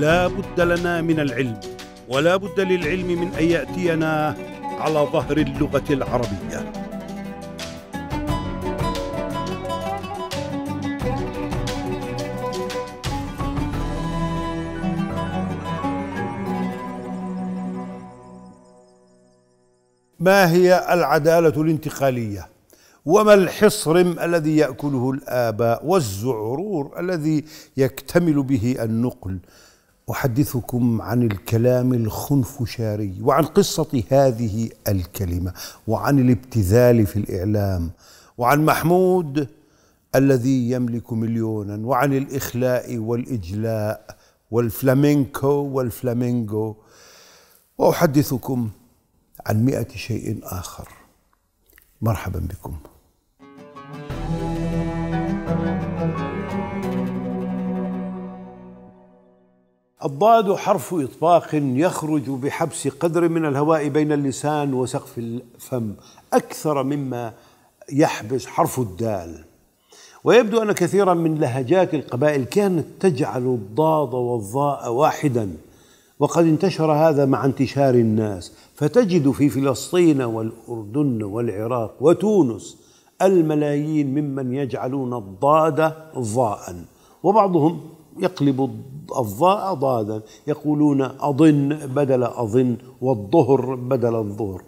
لا بد لنا من العلم ولا بد للعلم من ان ياتينا على ظهر اللغه العربيه ما هي العداله الانتقاليه وما الحصرم الذي ياكله الاباء والزعرور الذي يكتمل به النقل احدثكم عن الكلام الخنفشاري وعن قصه هذه الكلمه وعن الابتذال في الاعلام وعن محمود الذي يملك مليونا وعن الاخلاء والاجلاء والفلامينكو والفلامينغو واحدثكم عن مئة شيء اخر مرحبا بكم الضاد حرف إطباق يخرج بحبس قدر من الهواء بين اللسان وسقف الفم أكثر مما يحبس حرف الدال ويبدو أن كثيرا من لهجات القبائل كانت تجعل الضاد والظاء واحدا وقد انتشر هذا مع انتشار الناس فتجد في فلسطين والأردن والعراق وتونس الملايين ممن يجعلون الضاد ظاء وبعضهم يقلب الضاء ضادا يقولون أضن بدل أظن والظهر بدل الظهر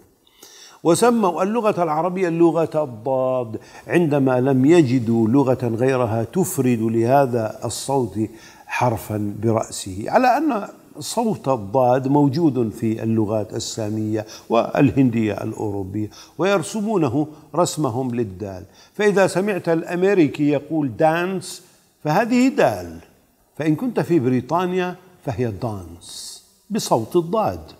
وسموا اللغة العربية لغة الضاد عندما لم يجدوا لغة غيرها تفرد لهذا الصوت حرفا برأسه على أن صوت الضاد موجود في اللغات السامية والهندية الأوروبية ويرسمونه رسمهم للدال فإذا سمعت الأمريكي يقول دانس فهذه دال فإن كنت في بريطانيا فهي دانس بصوت الضاد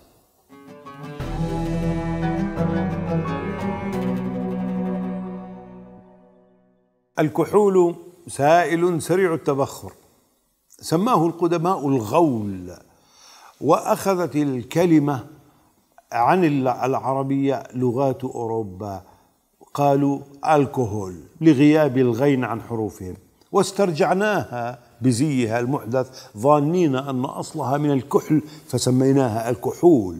الكحول سائل سريع التبخر سماه القدماء الغول واخذت الكلمه عن العربيه لغات اوروبا قالوا الكحول لغياب الغين عن حروفهم واسترجعناها بزيها المحدث ظانين أن أصلها من الكحل فسميناها الكحول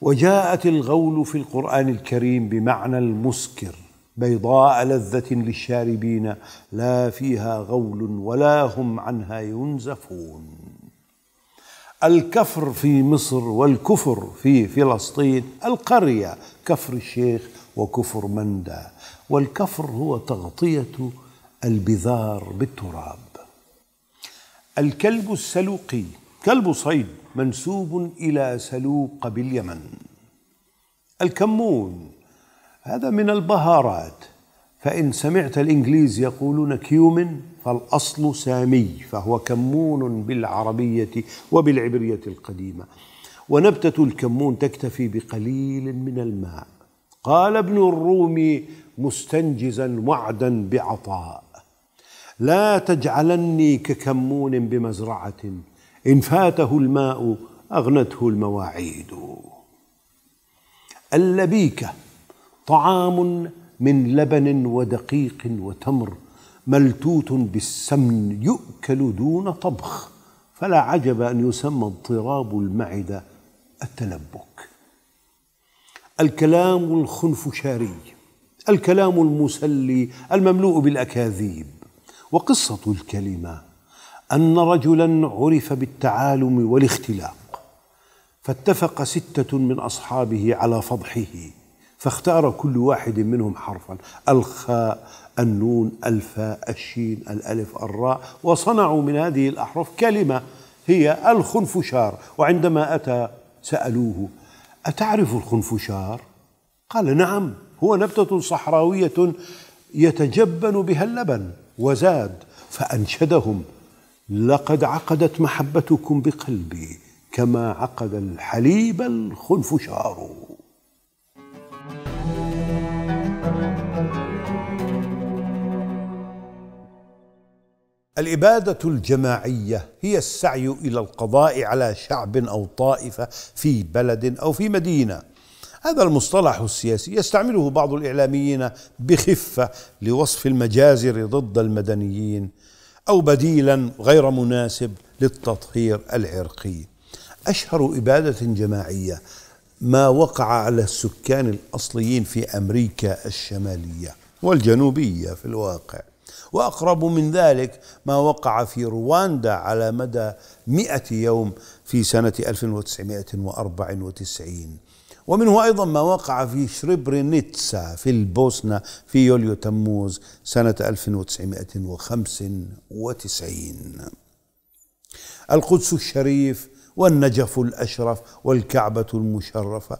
وجاءت الغول في القرآن الكريم بمعنى المسكر بيضاء لذة للشاربين لا فيها غول ولا هم عنها ينزفون الكفر في مصر والكفر في فلسطين القرية كفر الشيخ وكفر مندى والكفر هو تغطية البذار بالتراب الكلب السلوقي كلب صيد منسوب إلى سلوق باليمن الكمون هذا من البهارات فإن سمعت الإنجليز يقولون كيومن فالأصل سامي فهو كمون بالعربية وبالعبرية القديمة ونبتة الكمون تكتفي بقليل من الماء قال ابن الرومي مستنجزا وعدا بعطاء لا تجعلني ككمون بمزرعة إن فاته الماء أغنته المواعيد اللبيكة طعام من لبن ودقيق وتمر ملتوت بالسمن يؤكل دون طبخ فلا عجب أن يسمى اضطراب المعدة التلبك الكلام الخنفشاري الكلام المسلي المملوء بالأكاذيب وقصة الكلمة أن رجلا عرف بالتعالم والاختلاق فاتفق ستة من أصحابه على فضحه فاختار كل واحد منهم حرفا الخاء النون الفاء الشين الألف الراء وصنعوا من هذه الأحرف كلمة هي الخنفشار وعندما أتى سألوه أتعرف الخنفشار؟ قال نعم هو نبتة صحراوية يتجبن بها اللبن وزاد فأنشدهم لقد عقدت محبتكم بقلبي كما عقد الحليب الخنفشار الإبادة الجماعية هي السعي إلى القضاء على شعب أو طائفة في بلد أو في مدينة هذا المصطلح السياسي يستعمله بعض الإعلاميين بخفة لوصف المجازر ضد المدنيين أو بديلا غير مناسب للتطهير العرقي أشهر إبادة جماعية ما وقع على السكان الأصليين في أمريكا الشمالية والجنوبية في الواقع وأقرب من ذلك ما وقع في رواندا على مدى مئة يوم في سنة 1994 ومنه أيضا ما وقع في شربرينيتسا في البوسنة في يوليو تموز سنة 1995 القدس الشريف والنجف الأشرف والكعبة المشرفة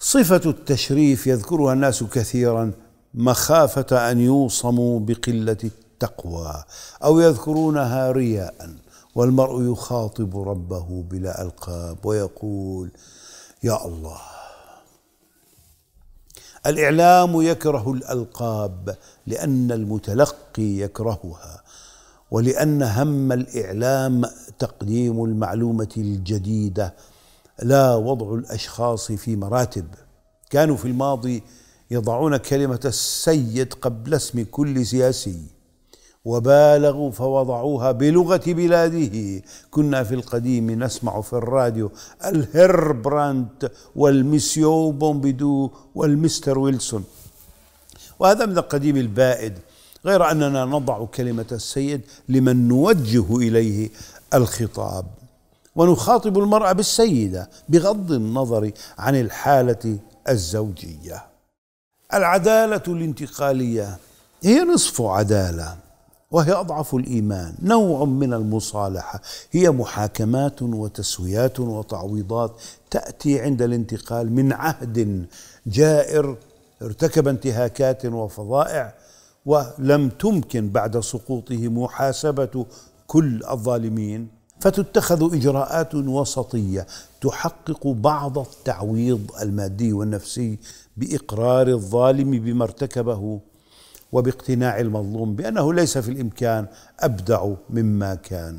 صفة التشريف يذكرها الناس كثيرا مخافة أن يوصموا بقلة التقوى أو يذكرونها رياء والمرء يخاطب ربه بلا ألقاب ويقول يا الله الاعلام يكره الالقاب لان المتلقي يكرهها ولان هم الاعلام تقديم المعلومه الجديده لا وضع الاشخاص في مراتب كانوا في الماضي يضعون كلمه السيد قبل اسم كل سياسي وبالغوا فوضعوها بلغة بلاده كنا في القديم نسمع في الراديو الهربرانت والميسيو بومبيدو والمستر ويلسون وهذا من القديم البائد غير أننا نضع كلمة السيد لمن نوجه إليه الخطاب ونخاطب المرأة بالسيدة بغض النظر عن الحالة الزوجية العدالة الانتقالية هي نصف عداله وهي اضعف الايمان نوع من المصالحه هي محاكمات وتسويات وتعويضات تاتي عند الانتقال من عهد جائر ارتكب انتهاكات وفظائع ولم تمكن بعد سقوطه محاسبه كل الظالمين فتتخذ اجراءات وسطيه تحقق بعض التعويض المادي والنفسي باقرار الظالم بما ارتكبه وباقتناع المظلوم بأنه ليس في الإمكان أبدع مما كان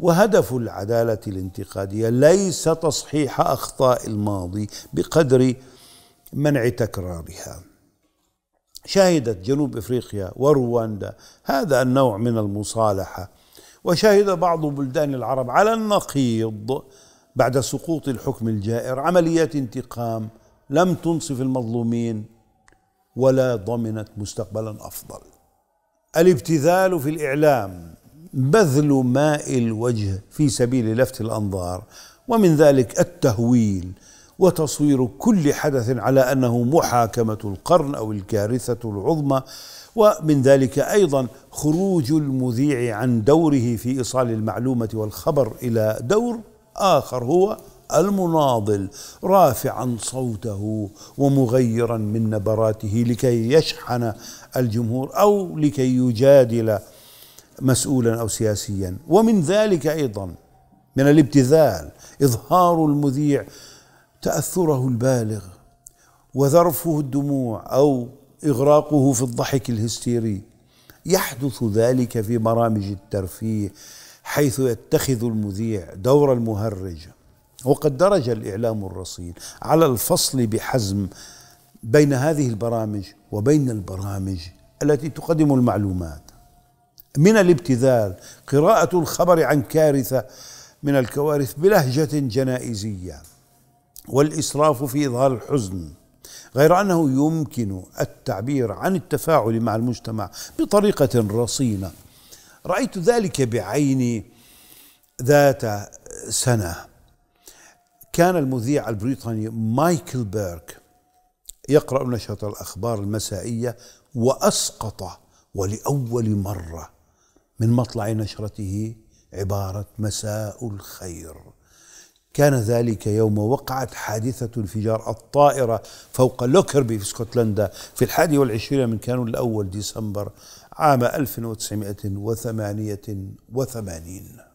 وهدف العدالة الانتقادية ليس تصحيح أخطاء الماضي بقدر منع تكرارها شهدت جنوب افريقيا ورواندا هذا النوع من المصالحه وشهد بعض بلدان العرب على النقيض بعد سقوط الحكم الجائر عمليات انتقام لم تنصف المظلومين ولا ضمنت مستقبلا افضل الابتذال في الاعلام بذل ماء الوجه في سبيل لفت الانظار ومن ذلك التهويل وتصوير كل حدث على انه محاكمه القرن او الكارثه العظمى ومن ذلك ايضا خروج المذيع عن دوره في ايصال المعلومه والخبر الى دور اخر هو المناضل رافعا صوته ومغيرا من نبراته لكي يشحن الجمهور او لكي يجادل مسؤولا او سياسيا ومن ذلك ايضا من الابتذال اظهار المذيع تاثره البالغ وذرفه الدموع او اغراقه في الضحك الهستيري يحدث ذلك في برامج الترفيه حيث يتخذ المذيع دور المهرج وقد درج الإعلام الرصين على الفصل بحزم بين هذه البرامج وبين البرامج التي تقدم المعلومات من الابتذال قراءة الخبر عن كارثة من الكوارث بلهجة جنائزية والإسراف في إظهار الحزن غير أنه يمكن التعبير عن التفاعل مع المجتمع بطريقة رصينة رأيت ذلك بعيني ذات سنة كان المذيع البريطاني مايكل بيرك يقرأ نشرة الأخبار المسائية وأسقط ولأول مرة من مطلع نشرته عبارة مساء الخير كان ذلك يوم وقعت حادثة انفجار الطائرة فوق لوكربي في اسكتلندا في الحادي والعشرين من كانون الأول ديسمبر عام 1988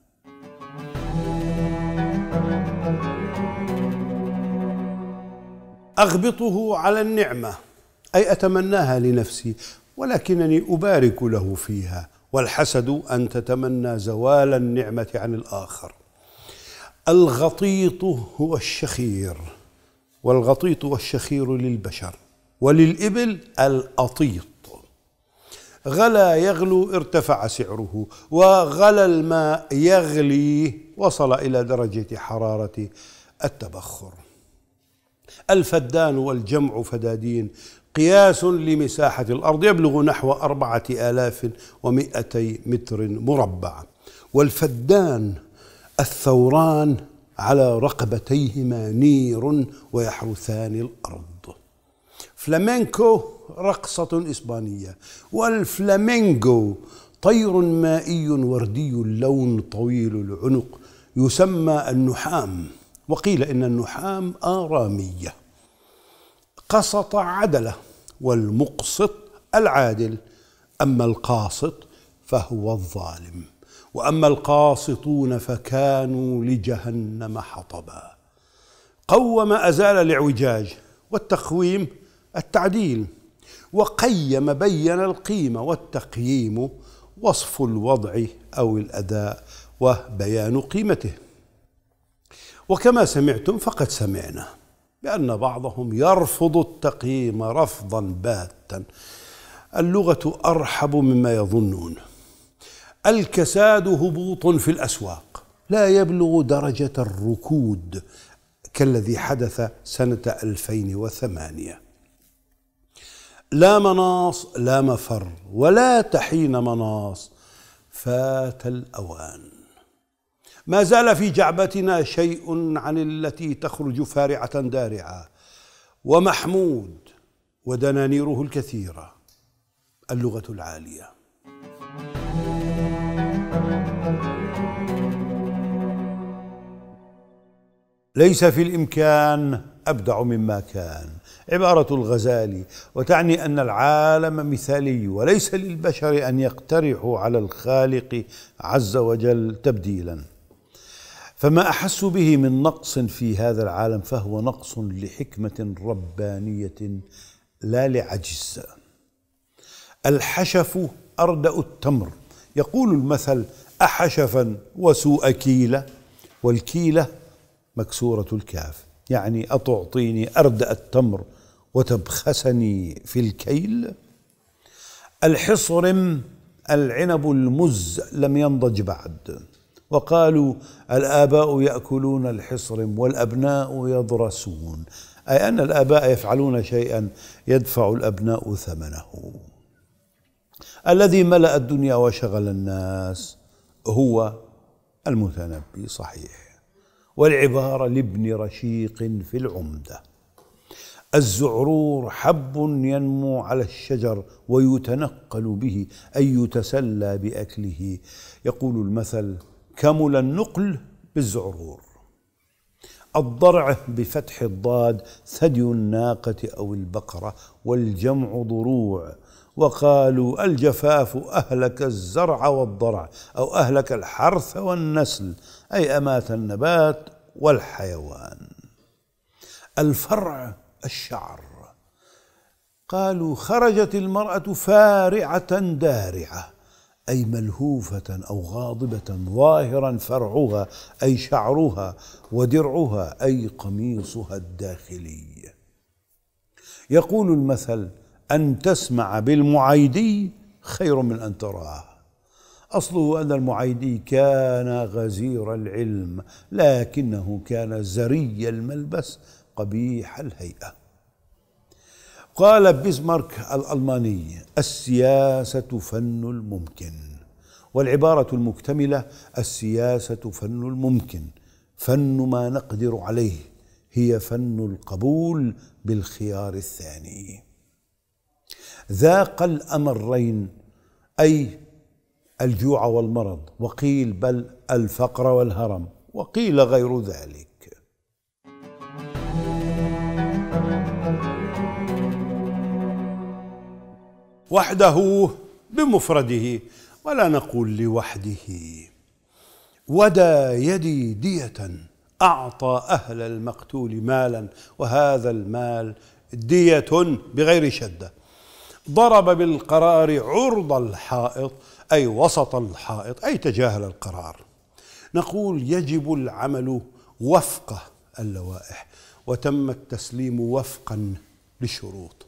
أغبطه على النعمة أي أتمناها لنفسي ولكنني أبارك له فيها والحسد أن تتمنى زوال النعمة عن الآخر الغطيط هو الشخير والغطيط والشخير للبشر وللإبل الأطيط غلا يغلو ارتفع سعره وغلا الماء يغلي وصل إلى درجة حرارة التبخر الفدان والجمع فدادين قياس لمساحة الأرض يبلغ نحو أربعة آلاف ومئتي متر مربع والفدان الثوران على رقبتيهما نير ويحرثان الأرض فلامينكو رقصة إسبانية والفلامينجو طير مائي وردي اللون طويل العنق يسمى النحام وقيل إن النحام آرامية قسط عدله والمقسط العادل أما القاسط فهو الظالم وأما القاسطون فكانوا لجهنم حطبا قوم أزال الاعوجاج والتقويم التعديل وقيم بين القيمة والتقييم وصف الوضع أو الأداء وبيان قيمته وكما سمعتم فقد سمعنا بأن بعضهم يرفض التقييم رفضا باتا اللغة أرحب مما يظنون الكساد هبوط في الأسواق لا يبلغ درجة الركود كالذي حدث سنة 2008 لا مناص لا مفر ولا تحين مناص فات الأوان ما زال في جعبتنا شيء عن التي تخرج فارعة دارعة ومحمود ودنانيره الكثيرة اللغة العالية ليس في الإمكان أبدع مما كان عبارة الغزالي وتعني أن العالم مثالي وليس للبشر أن يقترحوا على الخالق عز وجل تبديلاً فما احس به من نقص في هذا العالم فهو نقص لحكمه ربانيه لا لعجز الحشف اردا التمر يقول المثل احشفا وسوء كيله والكيله مكسوره الكاف يعني اتعطيني اردا التمر وتبخسني في الكيل الحصرم العنب المز لم ينضج بعد وقالوا الآباء يأكلون الحصرم والأبناء يضرسون أي أن الآباء يفعلون شيئا يدفع الأبناء ثمنه الذي ملأ الدنيا وشغل الناس هو المتنبي صحيح والعبارة لابن رشيق في العمدة الزعرور حب ينمو على الشجر ويتنقل به أي يتسلى بأكله يقول المثل كمل النقل بالزعرور الضرع بفتح الضاد ثدي الناقة أو البقرة والجمع ضروع وقالوا الجفاف أهلك الزرع والضرع أو أهلك الحرث والنسل أي أمات النبات والحيوان الفرع الشعر قالوا خرجت المرأة فارعة دارعة أي ملهوفة أو غاضبة ظاهرا فرعها أي شعرها ودرعها أي قميصها الداخلي يقول المثل أن تسمع بالمعيدي خير من أن تراه أصله أن المعيدي كان غزير العلم لكنه كان زري الملبس قبيح الهيئة قال بيزمارك الألماني السياسة فن الممكن والعبارة المكتملة السياسة فن الممكن فن ما نقدر عليه هي فن القبول بالخيار الثاني ذاق الأمرين أي الجوع والمرض وقيل بل الفقر والهرم وقيل غير ذلك وحده بمفرده ولا نقول لوحده ودى يدي دية أعطى أهل المقتول مالا وهذا المال دية بغير شدة ضرب بالقرار عرض الحائط أي وسط الحائط أي تجاهل القرار نقول يجب العمل وفق اللوائح وتم التسليم وفقا للشروط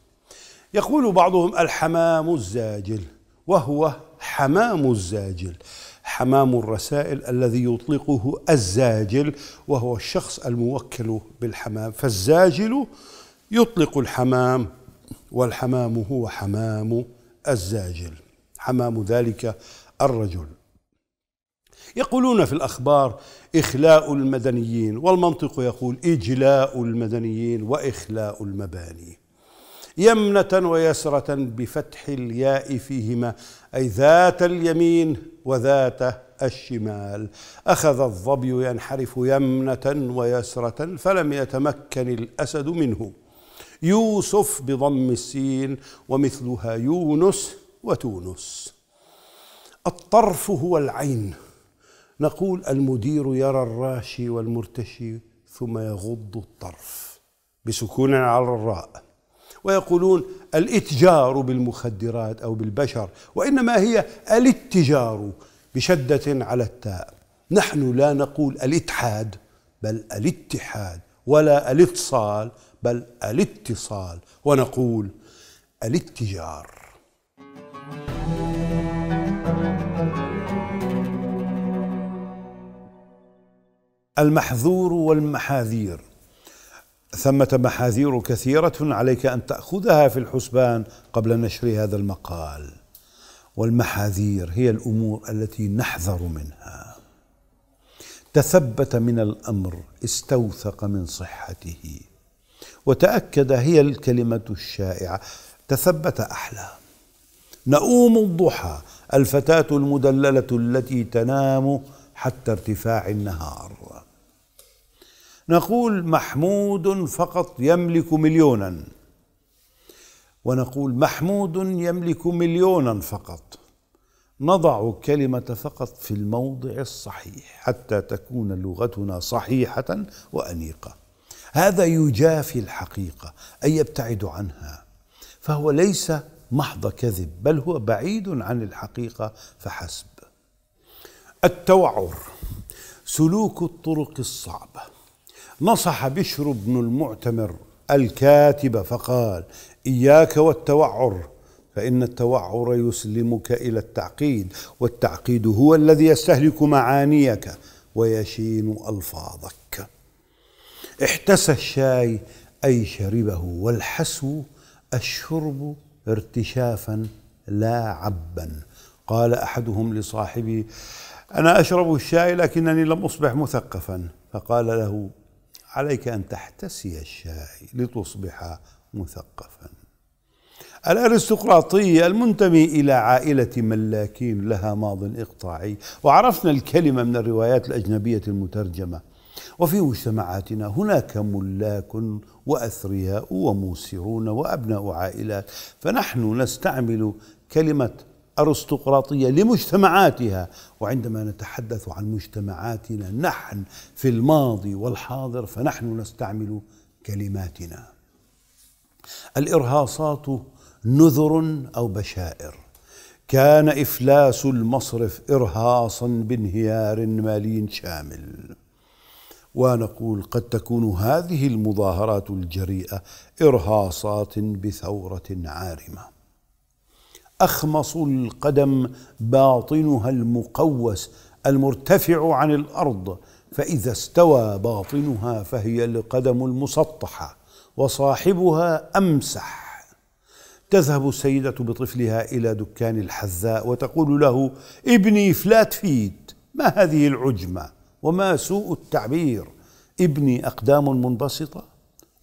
يقول بعضهم الحمام الزاجل وهو حمام الزاجل حمام الرسائل الذي يطلقه الزاجل وهو الشخص الموكل بالحمام فالزاجل يطلق الحمام والحمام هو حمام الزاجل حمام ذلك الرجل يقولون في الأخبار إخلاء المدنيين والمنطق يقول إجلاء المدنيين وإخلاء المباني يمنة ويسرة بفتح الياء فيهما أي ذات اليمين وذات الشمال أخذ الظبي ينحرف يمنة ويسرة فلم يتمكن الأسد منه يوسف بضم السين ومثلها يونس وتونس الطرف هو العين نقول المدير يرى الراشي والمرتشي ثم يغض الطرف بسكون على الراء ويقولون الاتجار بالمخدرات أو بالبشر وإنما هي الاتجار بشدة على التاء نحن لا نقول الاتحاد بل الاتحاد ولا الاتصال بل الاتصال ونقول الاتجار المحذور والمحاذير ثمة محاذير كثيرة عليك أن تأخذها في الحسبان قبل نشر هذا المقال والمحاذير هي الأمور التي نحذر منها تثبت من الأمر استوثق من صحته وتأكد هي الكلمة الشائعة تثبت أحلى نؤوم الضحى الفتاة المدللة التي تنام حتى ارتفاع النهار نقول محمود فقط يملك مليونا ونقول محمود يملك مليونا فقط نضع كلمة فقط في الموضع الصحيح حتى تكون لغتنا صحيحة وأنيقة هذا يجافي الحقيقة أي يبتعد عنها فهو ليس محض كذب بل هو بعيد عن الحقيقة فحسب التوعر سلوك الطرق الصعبه نصح بشر بن المعتمر الكاتب فقال إياك والتوعر فإن التوعر يسلمك إلى التعقيد والتعقيد هو الذي يستهلك معانيك ويشين ألفاظك احتسى الشاي أي شربه والحسو الشرب ارتشافا لا عبا قال أحدهم لصاحبي أنا أشرب الشاي لكنني لم أصبح مثقفا فقال له عليك أن تحتسي الشاي لتصبح مثقفا الارستقراطية المنتمي إلى عائلة ملاكين لها ماض إقطاعي وعرفنا الكلمة من الروايات الأجنبية المترجمة وفي مجتمعاتنا هناك ملاك وأثرياء وموسرون وأبناء عائلات فنحن نستعمل كلمة أرستقراطية لمجتمعاتها وعندما نتحدث عن مجتمعاتنا نحن في الماضي والحاضر فنحن نستعمل كلماتنا الإرهاصات نذر أو بشائر كان إفلاس المصرف إرهاصا بانهيار مالي شامل ونقول قد تكون هذه المظاهرات الجريئة إرهاصات بثورة عارمة اخمص القدم باطنها المقوس المرتفع عن الارض فاذا استوى باطنها فهي القدم المسطحه وصاحبها امسح تذهب السيده بطفلها الى دكان الحذاء وتقول له ابني فلات فيت ما هذه العجمه وما سوء التعبير ابني اقدام منبسطه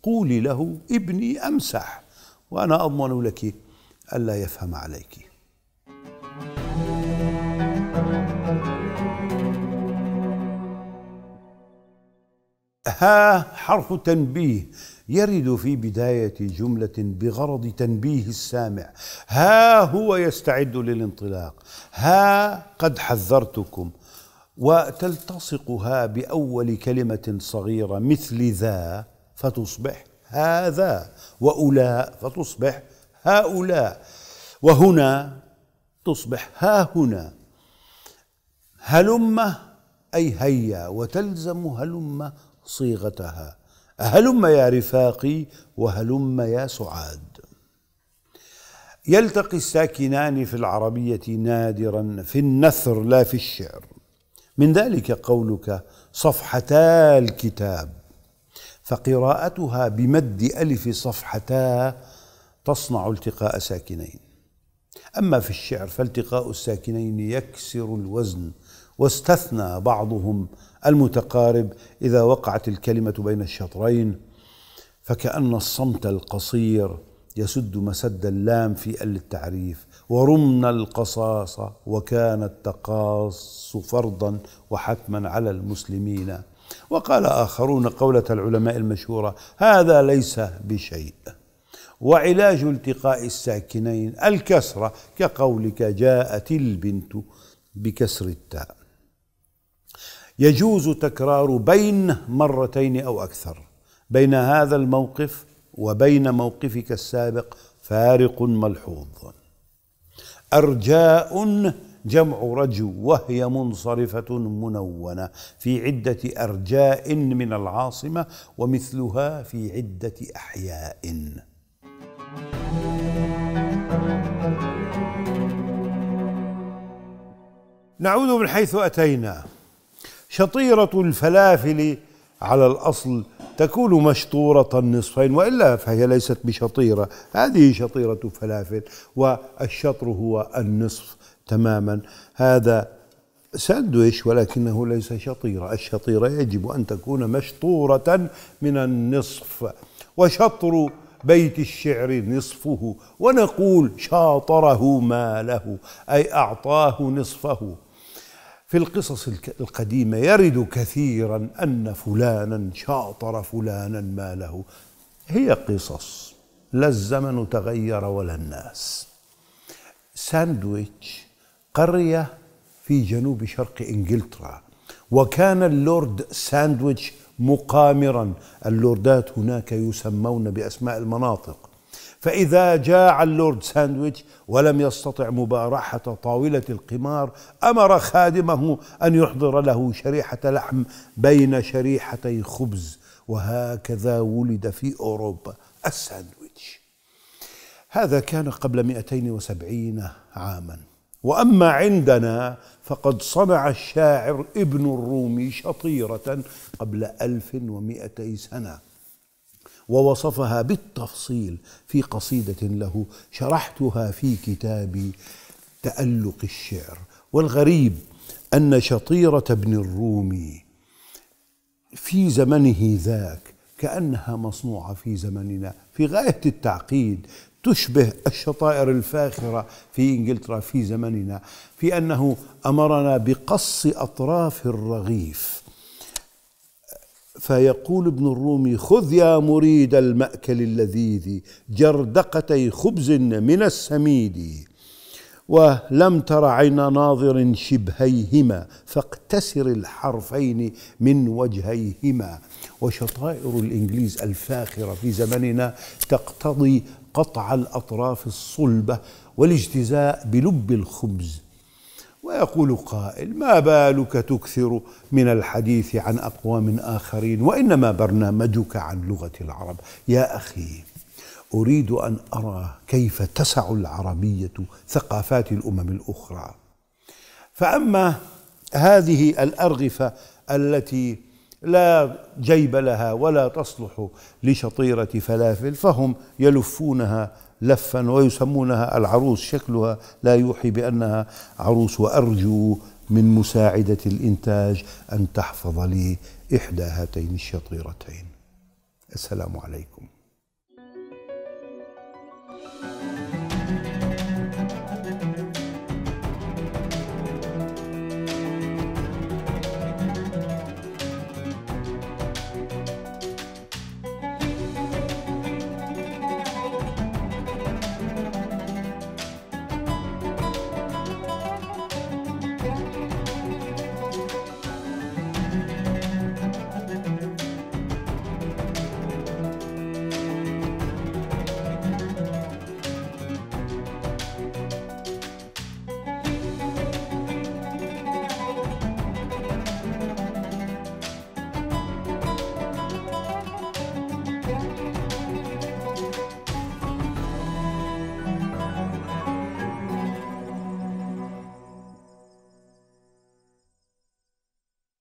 قولي له ابني امسح وانا اضمن لك ألا يفهم عليك ها حرف تنبيه يرد في بداية جملة بغرض تنبيه السامع ها هو يستعد للانطلاق ها قد حذرتكم وتلتصقها بأول كلمة صغيرة مثل ذا فتصبح هذا وأولاء فتصبح هؤلاء وهنا تصبح ها هنا هلم أي هيا وتلزم هلم صيغتها هلم يا رفاقي وهلم يا سعاد يلتقي الساكنان في العربية نادرا في النثر لا في الشعر من ذلك قولك صفحتا الكتاب فقراءتها بمد ألف صفحتا تصنع التقاء ساكنين أما في الشعر فالتقاء الساكنين يكسر الوزن واستثنى بعضهم المتقارب إذا وقعت الكلمة بين الشطرين فكأن الصمت القصير يسد مسد اللام في ال التعريف ورمنا القصاص وكان التقاص فرضا وحتما على المسلمين وقال آخرون قولة العلماء المشهورة هذا ليس بشيء وعلاج التقاء الساكنين الكسرة كقولك جاءت البنت بكسر التاء يجوز تكرار بين مرتين أو أكثر بين هذا الموقف وبين موقفك السابق فارق ملحوظ أرجاء جمع رجو وهي منصرفة منونة في عدة أرجاء من العاصمة ومثلها في عدة أحياء نعود من حيث أتينا شطيرة الفلافل على الأصل تكون مشطورة النصفين وإلا فهي ليست بشطيرة هذه شطيرة فلافل والشطر هو النصف تماما هذا ساندويش ولكنه ليس شطيرة الشطيرة يجب أن تكون مشطورة من النصف وشطر بيت الشعر نصفه ونقول شاطره ما له أي أعطاه نصفه في القصص القديمة يرد كثيرا أن فلانا شاطر فلانا ما له هي قصص لا الزمن تغير ولا الناس ساندويتش قرية في جنوب شرق إنجلترا وكان اللورد ساندويتش مقامرا اللوردات هناك يسمون بأسماء المناطق فإذا جاع اللورد ساندويتش ولم يستطع مبارحة طاولة القمار أمر خادمه أن يحضر له شريحة لحم بين شريحتي خبز وهكذا ولد في أوروبا الساندويتش هذا كان قبل 270 عاما وأما عندنا فقد صنع الشاعر ابن الرومي شطيرة قبل 1200 سنة ووصفها بالتفصيل في قصيدة له شرحتها في كتابي تألق الشعر والغريب أن شطيرة بن الرومي في زمنه ذاك كأنها مصنوعة في زمننا في غاية التعقيد تشبه الشطائر الفاخرة في إنجلترا في زمننا في أنه أمرنا بقص أطراف الرغيف فيقول ابن الرومي خذ يا مريد المأكل اللذيذ جردقتي خبز من السميد ولم تر عين ناظر شبهيهما فاقتسر الحرفين من وجهيهما وشطائر الإنجليز الفاخرة في زمننا تقتضي قطع الأطراف الصلبة والاجتزاء بلب الخبز ويقول قائل ما بالك تكثر من الحديث عن أقوام آخرين وإنما برنامجك عن لغة العرب يا أخي أريد أن أرى كيف تسع العربية ثقافات الأمم الأخرى فأما هذه الأرغفة التي لا جيب لها ولا تصلح لشطيرة فلافل فهم يلفونها لفا ويسمونها العروس شكلها لا يوحي بأنها عروس وأرجو من مساعدة الإنتاج أن تحفظ لي إحدى هاتين الشطيرتين السلام عليكم